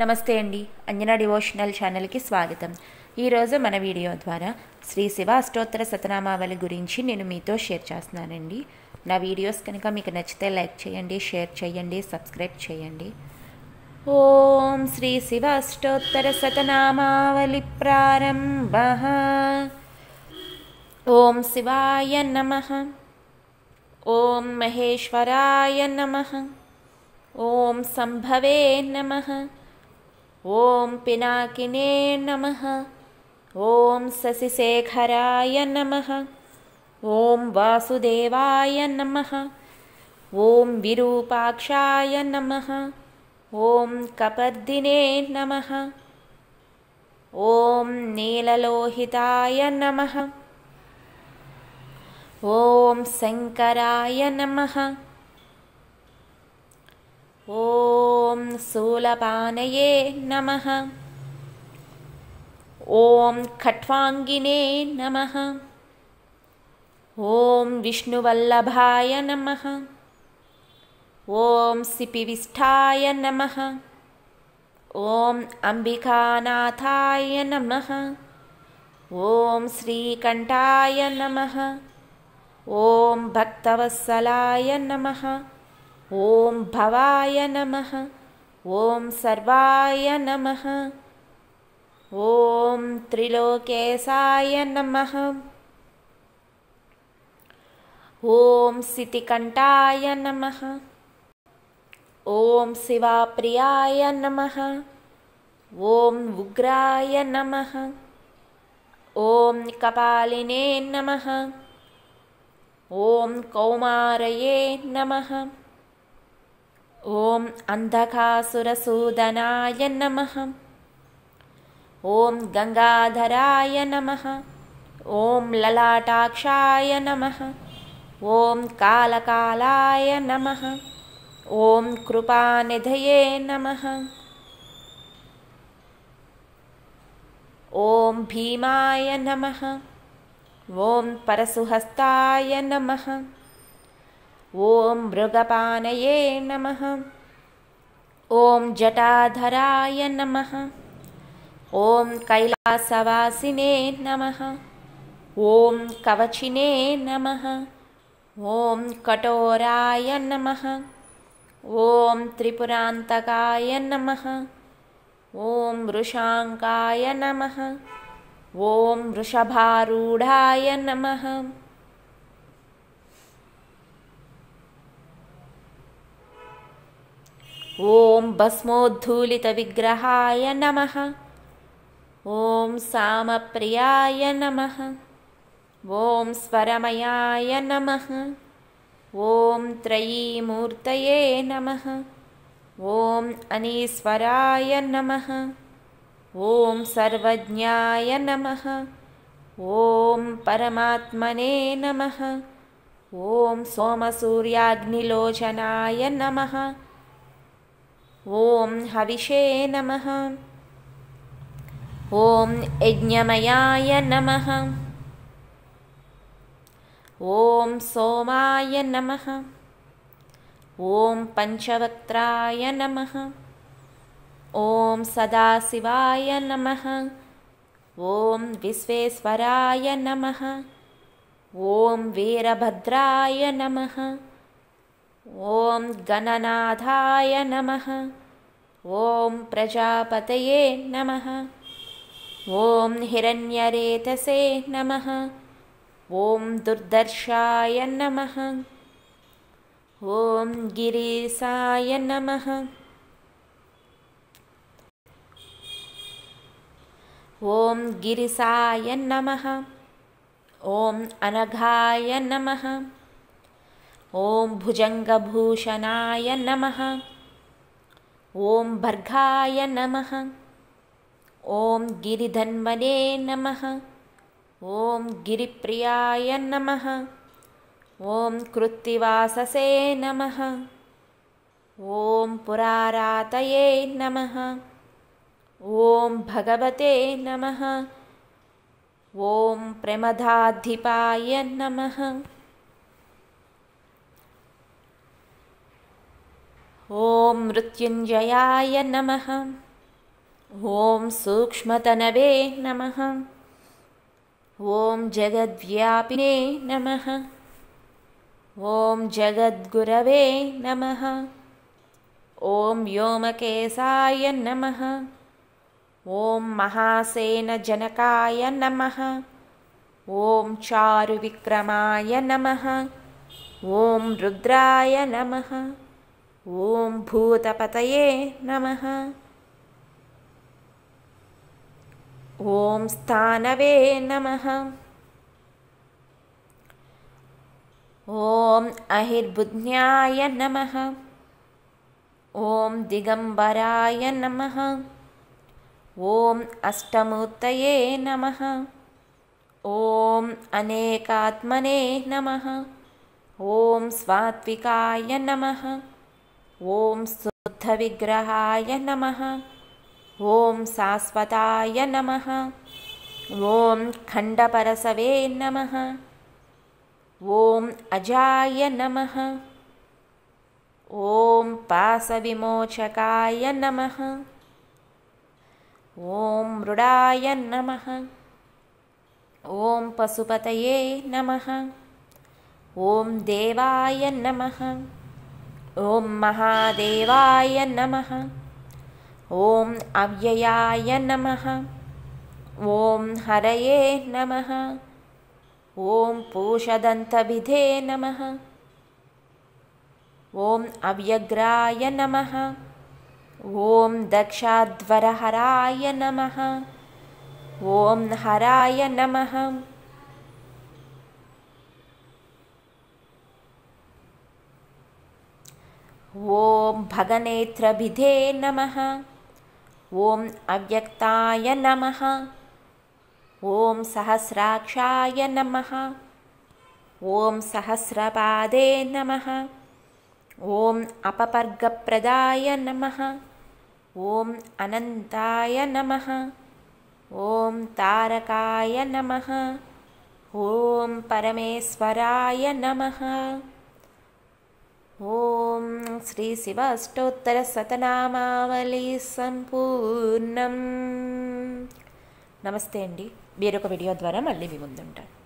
నమస్తే అండి అంజనా డివోషనల్ ఛానల్కి స్వాగతం ఈరోజు మన వీడియో ద్వారా శ్రీ శివ అష్టోత్తర శతనామావళి గురించి నేను మీతో షేర్ చేస్తున్నానండి నా వీడియోస్ కనుక మీకు నచ్చితే లైక్ చేయండి షేర్ చేయండి సబ్స్క్రైబ్ చేయండి ఓం శ్రీ శివ అష్టోత్తర శతనామావళి ప్రారంభ ఓం శివాయ నమ ఓం మహేశ్వరాయ నమ ఓం సంభవే నమ ॐ पिनाकिने नमः ॐ शशिशेखराय नमः ॐ वासुदेवाय नमः ॐ विरूपाक्षाय नमः ॐ कपर्दिने नमः ॐ नीललोहिताय नमः ॐ शङ्कराय नमः ॐ सोलपानये नमः ॐ खट्वाङ्गिने नमः ॐ विष्णुवल्लभाय नमः ॐ सिपिविष्ठाय नमः ॐ अम्बिकानाथाय नमः ॐ श्रीकण्ठाय नमः ॐ भक्तवत्सलाय नमः ॐ भवाय नमः ॐ सर्वाय नमः ॐ त्रिलोकेशाय नमः ॐ सितिकण्ठाय नमः ॐ शिवाप्रियाय नमः ॐ उग्राय नमः ॐ कपालिने नमः ॐ कौमारये नमः ॐ अन्धकासुरसूदनाय नमः ॐ गङ्गाधराय नमः ॐ ललाटाक्षाय नमः ॐ कालकालाय नमः ॐ कृपानिधये नमः ॐ भीमाय नमः ॐ परसुहस्ताय नमः ॐ मृगपानये नमः ॐ जटाधराय नमः ॐ कैलासवासिने नमः ॐ कवचिने नमः ॐ कठोराय नमः ॐ त्रिपुरान्तकाय नमः ॐ वृषाङ्काय नमः ॐ वृषभारूढाय नमः ॐ भस्मोद्धूलितविग्रहाय नमः ॐ सामप्रियाय नमः ॐ स्वरमयाय नमः ॐ त्रयीमूर्तये नमः ॐ अनीश्वराय नमः ॐ सर्वज्ञाय नमः ॐ परमात्मने नमः ॐ सोमसूर्याग्निलोचनाय नमः ॐ हविषे नमः ॐ यज्ञमयाय नमः ॐ सोमाय नमः ॐ पञ्चवक्त्राय नमः ॐ सदाशिवाय नमः ॐ विश्वेश्वराय नमः ॐ वीरभद्राय नमः ॐ गणनाथाय नमः ॐ प्रजापतये नमः ॐ हिरण्यरेतसे नमः ॐ दुर्दर्शाय नमः ॐ गिरीसाय नमः ॐ गिरिसाय नमः ॐ अनघाय नमः ॐ भुजङ्गभूषणाय नमः ॐ भर्गाय नमः ॐ गिरिधन्वने नमः ॐ गिरिप्रियाय नमः ॐ कृत्तिवाससे नमः ॐ पुरारातये नमः ॐ भगवते नमः ॐ प्रमदाधिपाय नमः ॐ मृत्युञ्जयाय नमः ॐ सूक्ष्मतनवे नमः ॐ जगद्व्यापिने नमः ॐ जगद्गुरवे नमः ॐ व्योमकेशाय नमः ॐ महासेनजनकाय नमः ॐ चारुविक्रमाय नमः ॐ रुद्राय नमः ॐ भूतपतये नमः ॐ स्थानवे नमः ॐ अहिर्बुध्न्याय नमः ॐ दिगम्बराय नमः ॐ अष्टमूर्तये नमः ॐ अनेकात्मने नमः ॐ स्वात्विकाय नमः ॐ शुद्धविग्रहाय नमः ॐ शाश्वताय नमः ॐ खण्डपरसवे नमः ॐ अजाय नमः ॐ पासविमोचकाय नमः ॐ मृडाय नमः ॐ पशुपतये नमः ॐ देवाय नमः ॐ महादेवाय नमः ॐ अव्ययाय नमः ॐ हरये नमः ॐ पूषदन्तभिधे नमः ॐ अव्यग्राय नमः ॐ दक्षाध्वरहराय नमः ॐ हराय नमः ॐ भगनेत्रभिधे नमः ॐ अव्यक्ताय नमः ॐ सहस्राक्षाय नमः ॐ सहस्रपादे नमः ॐ अपपर्गप्रदाय नमः ॐ अनन्ताय नमः ॐ तारकाय नमः ॐ परमेश्वराय नमः ఓం శ్రీ శివ అష్టోత్తర శతనామావళి సంపూర్ణం నమస్తే అండి వేరొక వీడియో ద్వారా మళ్ళీ మీ ముందుంటాను